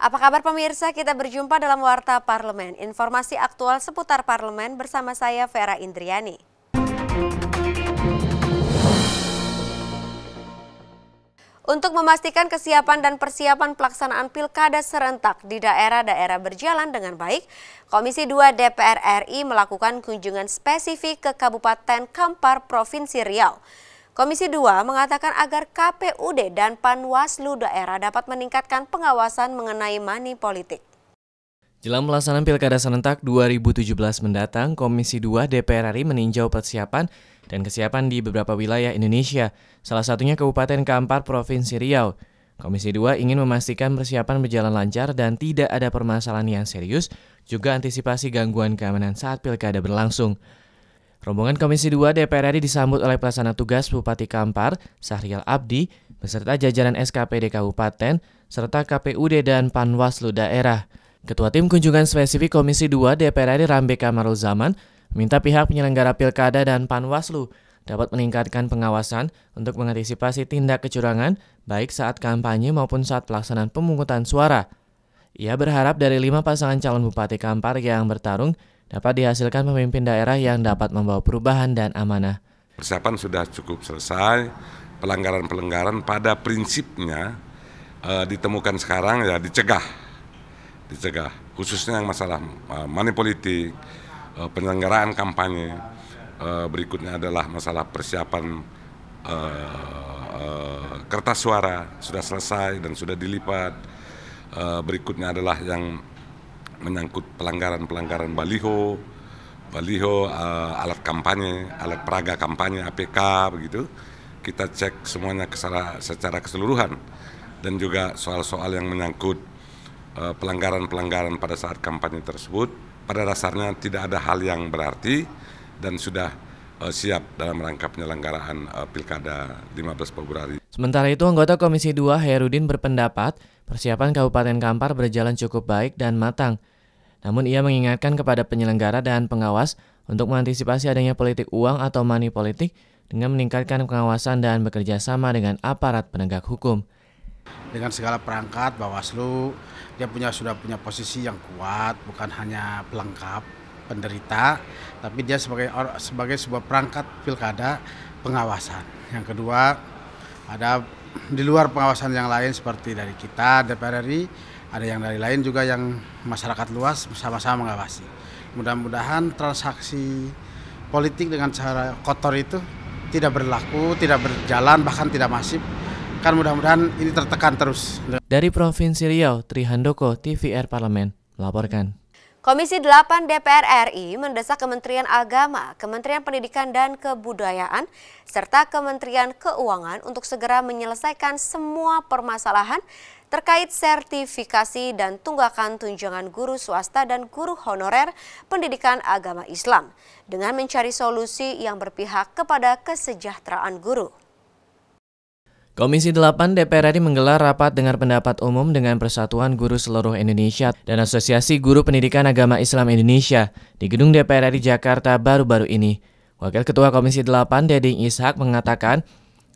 Apa kabar pemirsa? Kita berjumpa dalam Warta Parlemen. Informasi aktual seputar parlemen bersama saya Vera Indriani. untuk memastikan kesiapan dan persiapan pelaksanaan pilkada serentak di daerah-daerah berjalan dengan baik, Komisi 2 DPR RI melakukan kunjungan spesifik ke Kabupaten Kampar, Provinsi Riau. Komisi 2 mengatakan agar KPUD dan Panwaslu daerah dapat meningkatkan pengawasan mengenai money politik. Jelang pelaksanaan Pilkada Serentak 2017 mendatang, Komisi 2 DPR RI meninjau persiapan dan kesiapan di beberapa wilayah Indonesia, salah satunya Kabupaten Kampar, Provinsi Riau. Komisi 2 ingin memastikan persiapan berjalan lancar dan tidak ada permasalahan yang serius, juga antisipasi gangguan keamanan saat pilkada berlangsung. Rombongan Komisi 2 DPR RI disambut oleh pelaksana tugas Bupati Kampar, Sahrial Abdi, beserta jajaran SKPD Kabupaten, serta KPUD dan Panwaslu daerah. Ketua Tim Kunjungan Spesifik Komisi 2 DPR RI Rambe Kamarul Zaman minta pihak penyelenggara pilkada dan Panwaslu dapat meningkatkan pengawasan untuk mengantisipasi tindak kecurangan baik saat kampanye maupun saat pelaksanaan pemungutan suara. Ia berharap dari lima pasangan calon Bupati Kampar yang bertarung dapat dihasilkan pemimpin daerah yang dapat membawa perubahan dan amanah. Persiapan sudah cukup selesai, pelanggaran-pelanggaran pada prinsipnya e, ditemukan sekarang ya dicegah, dicegah khususnya yang masalah e, money politik, Eh, penyelenggaraan kampanye. Eh, berikutnya adalah masalah persiapan eh, kertas suara sudah selesai dan sudah dilipat. berikutnya adalah yang menyangkut pelanggaran-pelanggaran baliho, baliho alat kampanye, alat peraga kampanye APK begitu. Kita cek semuanya secara, secara keseluruhan dan juga soal-soal yang menyangkut pelanggaran-pelanggaran pada saat kampanye tersebut pada dasarnya tidak ada hal yang berarti dan sudah uh, siap dalam rangka penyelenggaraan uh, Pilkada 15 Februari. Sementara itu, anggota Komisi 2 Herudin berpendapat persiapan Kabupaten Kampar berjalan cukup baik dan matang. Namun ia mengingatkan kepada penyelenggara dan pengawas untuk mengantisipasi adanya politik uang atau money politik dengan meningkatkan pengawasan dan bekerja sama dengan aparat penegak hukum dengan segala perangkat Bawaslu dia punya sudah punya posisi yang kuat bukan hanya pelengkap penderita tapi dia sebagai sebagai sebuah perangkat pilkada pengawasan. Yang kedua ada di luar pengawasan yang lain seperti dari kita DPR RI ada yang dari lain juga yang masyarakat luas sama-sama mengawasi. Mudah-mudahan transaksi politik dengan cara kotor itu tidak berlaku, tidak berjalan, bahkan tidak masif kan mudah-mudahan ini tertekan terus. Dari Provinsi Riau, Trihandoko, TVR Parlemen, melaporkan. Komisi 8 DPR RI mendesak Kementerian Agama, Kementerian Pendidikan dan Kebudayaan, serta Kementerian Keuangan untuk segera menyelesaikan semua permasalahan terkait sertifikasi dan tunggakan tunjangan guru swasta dan guru honorer pendidikan agama Islam dengan mencari solusi yang berpihak kepada kesejahteraan guru. Komisi 8 DPR RI menggelar rapat dengar pendapat umum dengan Persatuan Guru Seluruh Indonesia dan Asosiasi Guru Pendidikan Agama Islam Indonesia di Gedung DPR RI Jakarta baru-baru ini. Wakil Ketua Komisi 8 Deding Ishak mengatakan,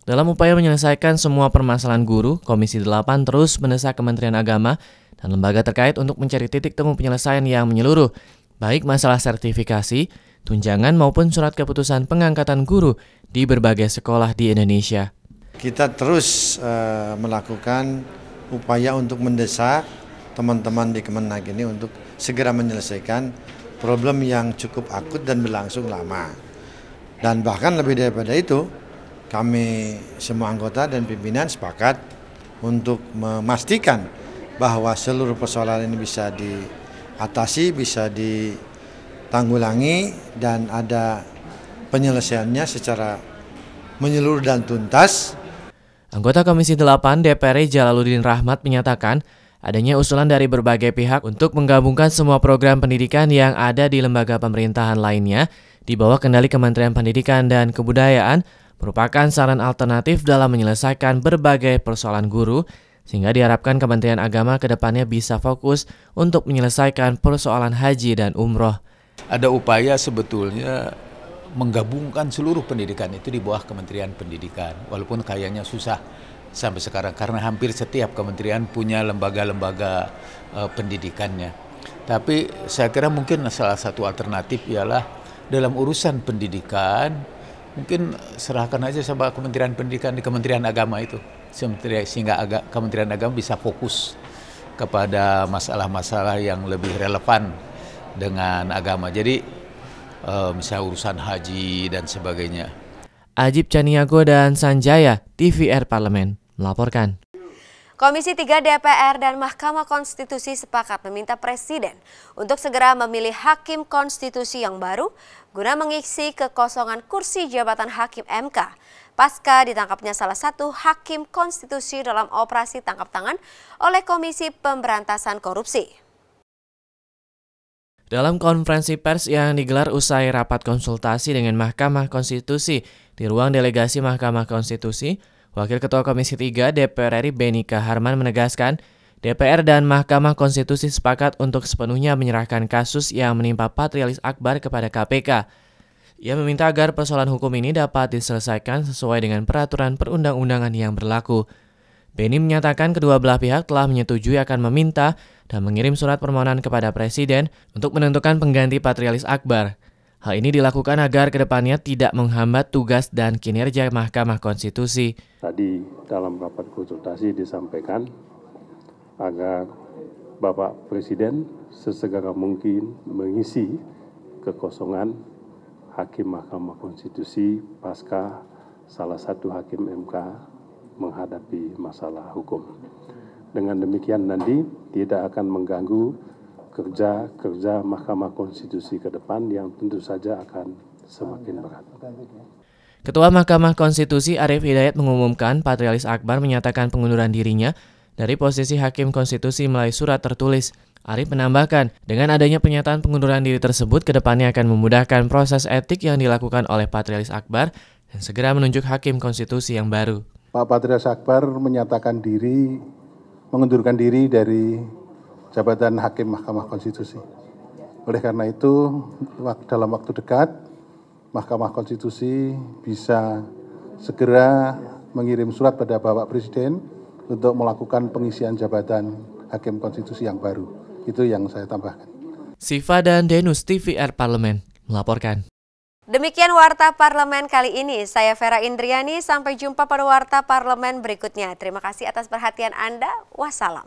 dalam upaya menyelesaikan semua permasalahan guru, Komisi 8 terus mendesak Kementerian Agama dan lembaga terkait untuk mencari titik temu penyelesaian yang menyeluruh, baik masalah sertifikasi, tunjangan maupun surat keputusan pengangkatan guru di berbagai sekolah di Indonesia kita terus uh, melakukan upaya untuk mendesak teman-teman di Kemenag ini untuk segera menyelesaikan problem yang cukup akut dan berlangsung lama. Dan bahkan lebih daripada itu, kami semua anggota dan pimpinan sepakat untuk memastikan bahwa seluruh persoalan ini bisa diatasi, bisa ditanggulangi dan ada penyelesaiannya secara menyeluruh dan tuntas Anggota Komisi 8 DPR Jalaluddin Rahmat menyatakan adanya usulan dari berbagai pihak untuk menggabungkan semua program pendidikan yang ada di lembaga pemerintahan lainnya di bawah kendali Kementerian Pendidikan dan Kebudayaan merupakan saran alternatif dalam menyelesaikan berbagai persoalan guru sehingga diharapkan Kementerian Agama kedepannya bisa fokus untuk menyelesaikan persoalan haji dan umroh. Ada upaya sebetulnya menggabungkan seluruh pendidikan itu di bawah Kementerian Pendidikan. Walaupun kayaknya susah sampai sekarang karena hampir setiap kementerian punya lembaga-lembaga uh, pendidikannya. Tapi saya kira mungkin salah satu alternatif ialah dalam urusan pendidikan mungkin serahkan aja sama Kementerian Pendidikan di Kementerian Agama itu sehingga agak Kementerian Agama bisa fokus kepada masalah-masalah yang lebih relevan dengan agama. Jadi uh, misalnya urusan haji dan sebagainya. Ajib Caniago dan Sanjaya, TVR Parlemen, melaporkan. Komisi 3 DPR dan Mahkamah Konstitusi sepakat meminta Presiden untuk segera memilih Hakim Konstitusi yang baru guna mengisi kekosongan kursi jabatan Hakim MK pasca ditangkapnya salah satu Hakim Konstitusi dalam operasi tangkap tangan oleh Komisi Pemberantasan Korupsi. Dalam konferensi pers yang digelar usai rapat konsultasi dengan Mahkamah Konstitusi di ruang delegasi Mahkamah Konstitusi, Wakil Ketua Komisi 3 DPR RI Benika Harman menegaskan, DPR dan Mahkamah Konstitusi sepakat untuk sepenuhnya menyerahkan kasus yang menimpa Patrialis Akbar kepada KPK. Ia meminta agar persoalan hukum ini dapat diselesaikan sesuai dengan peraturan perundang-undangan yang berlaku. Beni menyatakan kedua belah pihak telah menyetujui akan meminta dan mengirim surat permohonan kepada Presiden untuk menentukan pengganti Patrialis Akbar. Hal ini dilakukan agar kedepannya tidak menghambat tugas dan kinerja Mahkamah Konstitusi. Tadi dalam rapat konsultasi disampaikan agar Bapak Presiden sesegera mungkin mengisi kekosongan Hakim Mahkamah Konstitusi pasca salah satu Hakim MK menghadapi masalah hukum. Dengan demikian nanti tidak akan mengganggu kerja-kerja Mahkamah Konstitusi ke depan yang tentu saja akan semakin berat. Ketua Mahkamah Konstitusi Arief Hidayat mengumumkan Patrialis Akbar menyatakan pengunduran dirinya dari posisi Hakim Konstitusi melalui surat tertulis. Arief menambahkan, dengan adanya pernyataan pengunduran diri tersebut, ke depannya akan memudahkan proses etik yang dilakukan oleh Patrialis Akbar dan segera menunjuk Hakim Konstitusi yang baru. Pak Patrias Akbar menyatakan diri, mengundurkan diri dari jabatan Hakim Mahkamah Konstitusi. Oleh karena itu, dalam waktu dekat, Mahkamah Konstitusi bisa segera mengirim surat pada Bapak Presiden untuk melakukan pengisian jabatan Hakim Konstitusi yang baru. Itu yang saya tambahkan. Siva dan Denus TVR Parlemen melaporkan. Demikian Warta Parlemen kali ini. Saya Vera Indriani, sampai jumpa pada Warta Parlemen berikutnya. Terima kasih atas perhatian Anda. Wassalam.